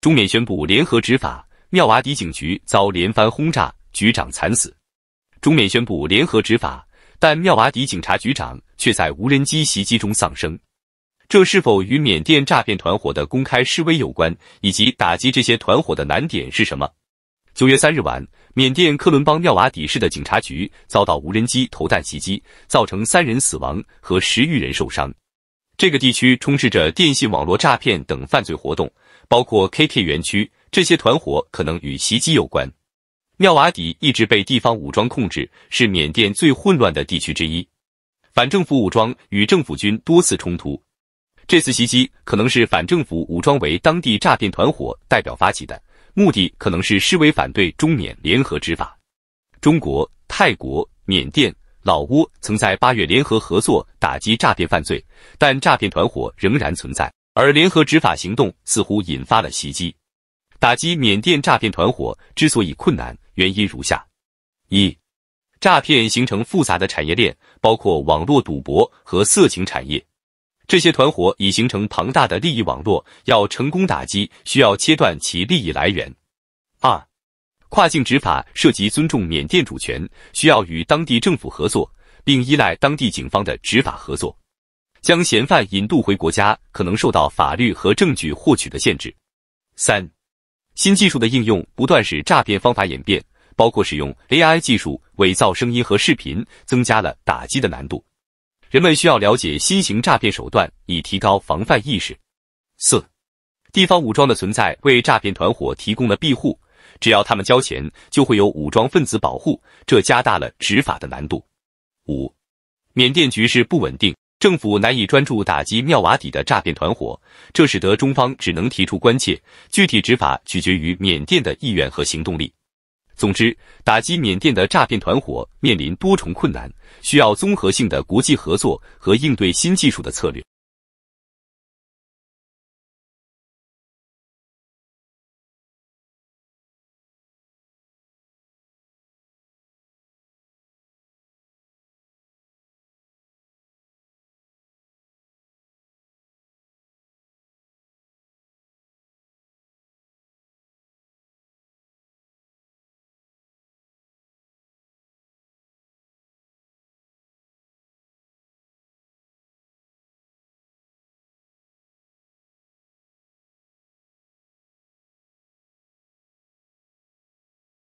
中缅宣布联合执法，妙瓦底警局遭连番轰炸，局长惨死。中缅宣布联合执法，但妙瓦底警察局长却在无人机袭击中丧生。这是否与缅甸诈骗团伙的公开示威有关，以及打击这些团伙的难点是什么？九月三日晚，缅甸克伦邦妙瓦底市的警察局遭到无人机投弹袭击，造成三人死亡和十余人受伤。这个地区充斥着电信网络诈骗等犯罪活动。包括 K K 园区，这些团伙可能与袭击有关。妙瓦底一直被地方武装控制，是缅甸最混乱的地区之一。反政府武装与政府军多次冲突。这次袭击可能是反政府武装为当地诈骗团伙代表发起的，目的可能是示威反对中缅联合执法。中国、泰国、缅甸、老挝曾在八月联合合作打击诈骗犯罪，但诈骗团伙仍然存在。而联合执法行动似乎引发了袭击。打击缅甸诈骗团伙之所以困难，原因如下：一、诈骗形成复杂的产业链，包括网络赌博和色情产业，这些团伙已形成庞大的利益网络，要成功打击，需要切断其利益来源。二、跨境执法涉及尊重缅甸主权，需要与当地政府合作，并依赖当地警方的执法合作。将嫌犯引渡回国家可能受到法律和证据获取的限制。三，新技术的应用不断使诈骗方法演变，包括使用 AI 技术伪造声音和视频，增加了打击的难度。人们需要了解新型诈骗手段，以提高防范意识。四，地方武装的存在为诈骗团伙提供了庇护，只要他们交钱，就会有武装分子保护，这加大了执法的难度。五，缅甸局势不稳定。政府难以专注打击妙瓦底的诈骗团伙，这使得中方只能提出关切。具体执法取决于缅甸的意愿和行动力。总之，打击缅甸的诈骗团伙面临多重困难，需要综合性的国际合作和应对新技术的策略。